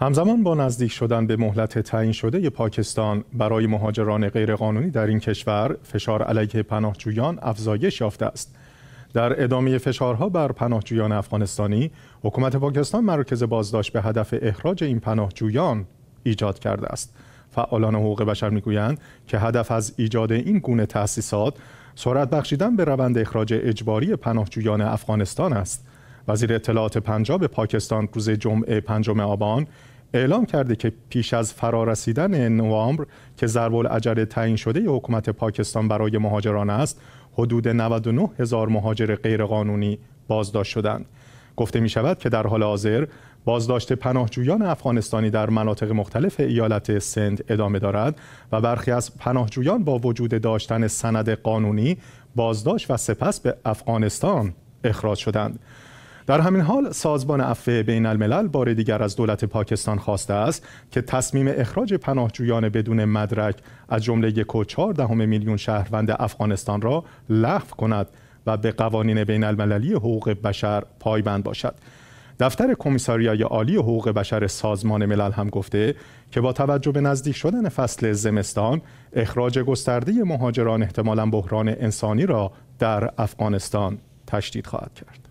همزمان با نزدیک شدن به مهلت تعیین شده پاکستان برای مهاجران غیرقانونی در این کشور فشار علیه پناهجویان افزایش یافته است. در ادامه فشارها بر پناهجویان افغانستانی، حکومت پاکستان مرکز بازداشت به هدف اخراج این پناهجویان ایجاد کرده است. فعالان حقوق بشر میگویند که هدف از ایجاد این گونه تأسیسات سرعت بخشیدن به روند اخراج اجباری پناهجویان افغانستان است. وزیر اطلاعات پنجاب پاکستان روز جمعه پنجم آبان اعلام کرده که پیش از فرارسیدن نوامبر که ضرب العجل تعیین شده ی حکومت پاکستان برای مهاجران است حدود 99 هزار مهاجر غیرقانونی بازداشت شدند گفته می شود که در حال حاضر بازداشت پناهجویان افغانستانی در مناطق مختلف ایالت سند ادامه دارد و برخی از پناهجویان با وجود داشتن سند قانونی بازداشت و سپس به افغانستان اخراج شدند در همین حال سازمان عفو بین الملل بار دیگر از دولت پاکستان خواسته است که تصمیم اخراج پناهجویان بدون مدرک از جمله 1.4 میلیون شهروند افغانستان را لغو کند و به قوانین بین المللی حقوق بشر پایبند باشد. دفتر کمیساریای عالی حقوق بشر سازمان ملل هم گفته که با توجه به نزدیک شدن فصل زمستان اخراج گسترده مهاجران احتمالا بحران انسانی را در افغانستان تشدید خواهد کرد.